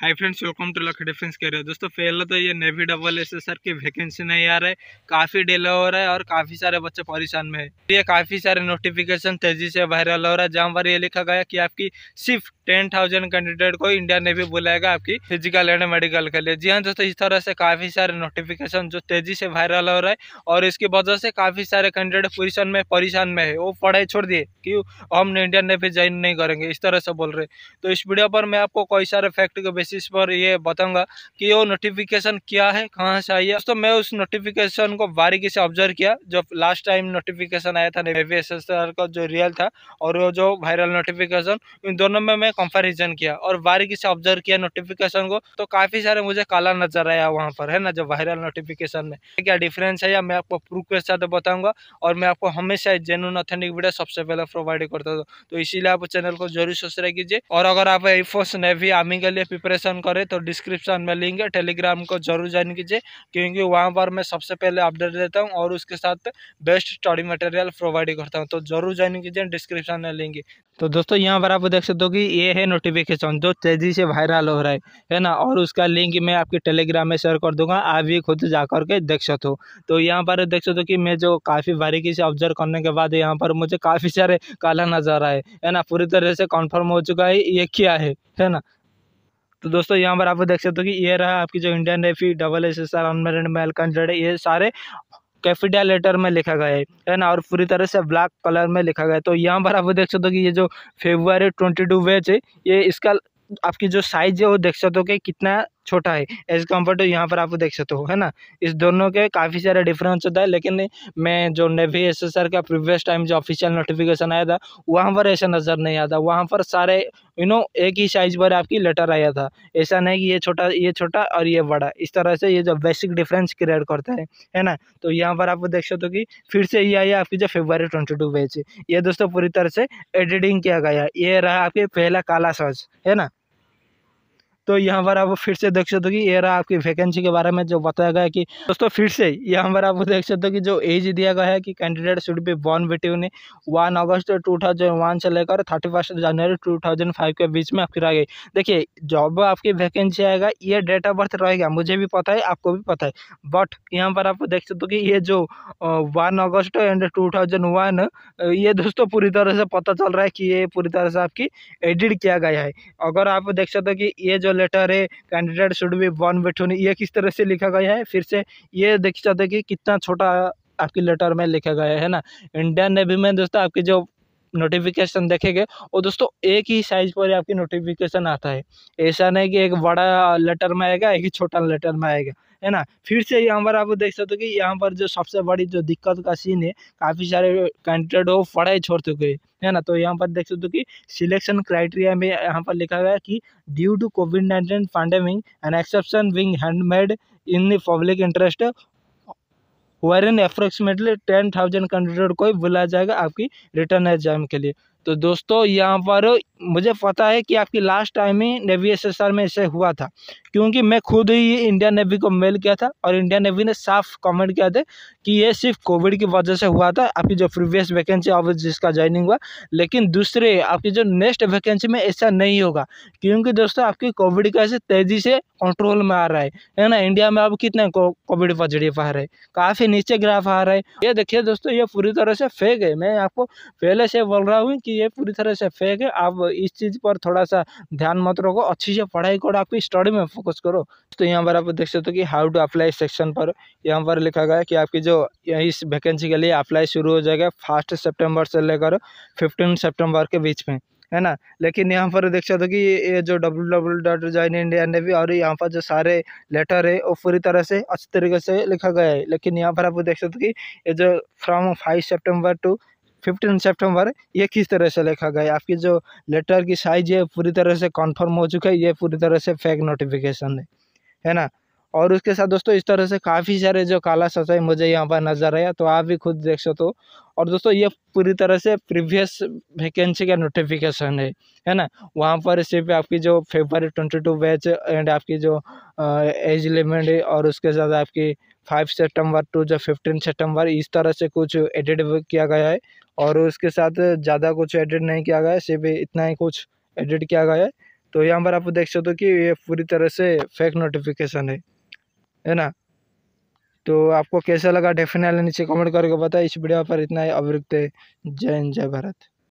high friends welcome to Lakh defence career दोस्तों पहले तो ये navy double S S R की वैकेंसी नहीं आ रहा है काफ़ी डिले हो रहा है और काफ़ी सारे बच्चे परेशान में है ये काफ़ी सारे नोटिफिकेशन तेजी से वायरल हो रहा है जहाँ पर ये लिखा गया कि आपकी सिर्फ टेन थाउजेंड कैंडिडेट को इंडिया नेवी बुलाएगा आपकी फिजिकल एंड मेडिकल के लिए जी हाँ दोस्तों इस तरह से काफ़ी सारे नोटिफिकेशन जो तेजी से वायरल हो रहा है और इसकी वजह से काफ़ी सारे कैंडिडेट पोजिशन में परेशान में है वो पढ़ाई छोड़ दिए कि हम इंडियन नेवी ज्वाइन नहीं करेंगे इस तरह से बोल रहे तो इस वीडियो पर मैं आपको कई सारे फैक्ट के बेसिस पर ये बताऊंगा कि वो नोटिफिकेशन क्या है कहाँ से आई है दोस्तों मैं उस नोटिफिकेशन को बारीकी से ऑब्जर्व किया जो लास्ट टाइम नोटिफिकेशन आया था नेवी का जो रियल था और वो जो वायरल नोटिफिकेशन इन दोनों में मैं कंपेरिजन किया और बारीकी से ऑब्जर्व किया नोटिफिकेशन को तो काफ़ी सारे मुझे काला नजर आया वहाँ पर है ना जो वायरल नोटिफिकेशन में क्या डिफरेंस है या मैं आपको प्रूफ के साथ बताऊंगा और मैं आपको हमेशा जेनुअन ऑथेंटिक वीडियो सबसे पहले प्रोवाइड करता था तो इसीलिए आप चैनल को जरूर सब्सक्राइब कीजिए और अगर आप एयरफोर्स नेवी आर्मी के लिए प्रिपरेशन ऑपरेशन करे तो डिस्क्रिप्शन में लिंक है टेलीग्राम को जरूर ज्वाइन कीजिए क्योंकि वहाँ पर मैं सबसे पहले अपडेट देता हूँ और उसके साथ बेस्ट स्टडी मटेरियल प्रोवाइड करता हूँ तो जरूर ज्वाइन कीजिए डिस्क्रिप्शन में लिंक तो दोस्तों यहाँ पर आप देख सकते हो कि ये है नोटिफिकेशन जो तेज़ी से वायरल हो रहा है है ना और उसका लिंक मैं आपके टेलीग्राम में शेयर कर दूंगा आप भी खुद जा कर के देख सकते हो तो यहाँ पर देख सकते हो कि मैं जो काफ़ी बारीकी से ऑब्जर्व करने के बाद यहाँ पर मुझे काफ़ी सारे काला नजर आए है ना पूरी तरह से कन्फर्म हो चुका है ये क्या है है ना तो दोस्तों यहाँ पर आप देख सकते हो कि ये रहा आपकी जो इंडियन रेफी double S S R unmarried male कंसल्टेड ये सारे कैफिडिया लेटर में लिखा गया है ना और पूरी तरह से ब्लैक कलर में लिखा गया है तो यहाँ पर आप देख सकते हो कि ये जो फेब्रुआरी ट्वेंटी टू वेज है ये इसका आपकी जो साइज है वो देख सकते हो कि कितना छोटा है एज कम्पेयर टू यहाँ पर आप देख सकते हो है ना इस दोनों के काफ़ी सारा डिफरेंस होता है लेकिन मैं जो नेवी एस एस आर का प्रीवियस टाइम जो ऑफिशियल नोटिफिकेशन आया था वहाँ पर ऐसा नज़र नहीं आता वहाँ पर सारे यू नो एक ही साइज़ पर आपकी लेटर आया था ऐसा नहीं कि ये छोटा ये छोटा और ये बड़ा इस तरह से ये जो बेसिक डिफरेंस क्रिएट करता है है ना तो यहाँ पर आप देख सकते हो कि फिर से ये आई आपकी जो फेब्रवरी ट्वेंटी टू बैच ये दोस्तों पूरी तरह से एडिटिंग किया गया ये रहा आपके पहला काला सॉज है ना तो यहाँ पर आप फिर से देख सकते हो कि ये रहा आपकी वैकेंसी के बारे में जो बताया गया कि दोस्तों फिर से यहाँ पर आप देख सकते हो कि जो एज दिया गया है कि candidate should be born between one August two thousand one से लेकर thirty first January two thousand five के बीच में फिर आ गई देखिए जॉब आपकी वैकेंसी आएगा ये डेट ऑफ बर्थ रहेगा मुझे भी पता है आपको भी पता है बट यहाँ पर आप देख सकते हो कि ये जो one August and two thousand one ये दोस्तों पूरी तरह से पता चल रहा है कि ये पूरी तरह से आपकी एडिट किया गया है अगर आप देख सकते हो कि ये जो लेटर है candidate should be born between ये किस तरह से लिखा गया है फिर से ये देख सकते कि कितना छोटा आपकी लेटर में लिखा गया है ना इंडियन नेवी में दोस्तों आपकी जो नोटिफिकेशन देखेंगे और दोस्तों एक ही साइज पर आपकी नोटिफिकेशन आता है ऐसा नहीं कि एक बड़ा लेटर में आएगा एक ही छोटा लेटर में आएगा है ना फिर से यहाँ पर आप देख सकते हो कि यहाँ पर जो सबसे बड़ी जो दिक्कत का सीन है काफ़ी सारे कैंडिडेट हो पढ़ाई छोड़ चुके हैं है ना तो यहाँ पर देख सकते हो कि सिलेक्शन क्राइटेरिया में यहाँ पर लिखा गया कि due to covid nineteen pandemic an exception being handmade in the public interest where in approximately ten thousand candidate को ही बुलाया जाएगा आपकी रिटर्न एग्जाम के लिए तो दोस्तों यहाँ पर मुझे पता है कि आपकी लास्ट टाइम ही नेवी एस में इसे हुआ था क्योंकि मैं खुद ही इंडियन नेवी को मेल किया था और इंडियन नेवी ने साफ कमेंट किया था कि ये सिर्फ कोविड की वजह से हुआ था आपकी जो प्रीवियस वैकेंसी ऑफिस जिसका ज्वाइनिंग हुआ लेकिन दूसरे आपकी जो नेक्स्ट वैकेंसी में ऐसा नहीं होगा क्योंकि दोस्तों आपकी कोविड कैसे तेज़ी से कंट्रोल में आ रहा है है ना इंडिया में अब कितने कोविड पॉजिटिव आ रहे हैं काफ़ी नीचे ग्राफ आ रहा है ये देखिए दोस्तों ये पूरी तरह से फेक है मैं आपको पहले से बोल रहा हूँ कि ये पूरी तरह से फेक है आप इस चीज़ पर थोड़ा सा ध्यान मत रखो अच्छी से पढ़ाई करो आपकी स्टडी में फोकस करो तो यहाँ पर आप देख सकते हो कि हाउ टू अप्लाई सेक्शन पर यहाँ पर लिखा गया है कि आपकी जो इस वैकेंसी के लिए अप्लाई शुरू हो जाएगा फर्स्ट सेप्टेम्बर से लेकर फिफ्टीन सेप्टेम्बर के बीच में है ना लेकिन यहाँ पर देख सकते हो कि ये जो W W dot join India ने भी और यहाँ पर जो सारे लेटर है वो पूरी तरह से अच्छी तरीके से लिखा गया है लेकिन यहाँ पर आप देख सकते हो कि ये जो from five September to fifteen सितंबर ये किस तरह से लिखा गया आपकी जो लेटर की साइज है पूरी तरह से कन्फर्म हो चुका है ये पूरी तरह से फेक नोटिफिकेशन है है ना और उसके साथ दोस्तों इस तरह से काफ़ी सारे जो काला सचाई मुझे यहाँ पर नज़र आया तो आप भी खुद देख सकते हो और दोस्तों ये पूरी तरह से प्रीवियस वैकेंसी का नोटिफिकेशन है है ना वहाँ पर सिर्फ आपकी जो फेबर ट्वेंटी टू बैच एंड आपकी जो एज लिमिट है और उसके साथ आपकी फाइव सितंबर टू जो फिफ्टीन सितंबर इस तरह से कुछ एडिट किया गया है और उसके साथ ज़्यादा कुछ एडिट नहीं किया गया है सिर्फ इतना ही कुछ एडिट किया गया है तो यहाँ पर आप देख सकते हो कि ये पूरी तरह से फेक नोटिफिकेशन है है ना तो आपको कैसा लगा डेफिनेटली नीचे कमेंट करके बताएं इस वीडियो पर इतना ही अभिरुक्त है जय हिंद जय भारत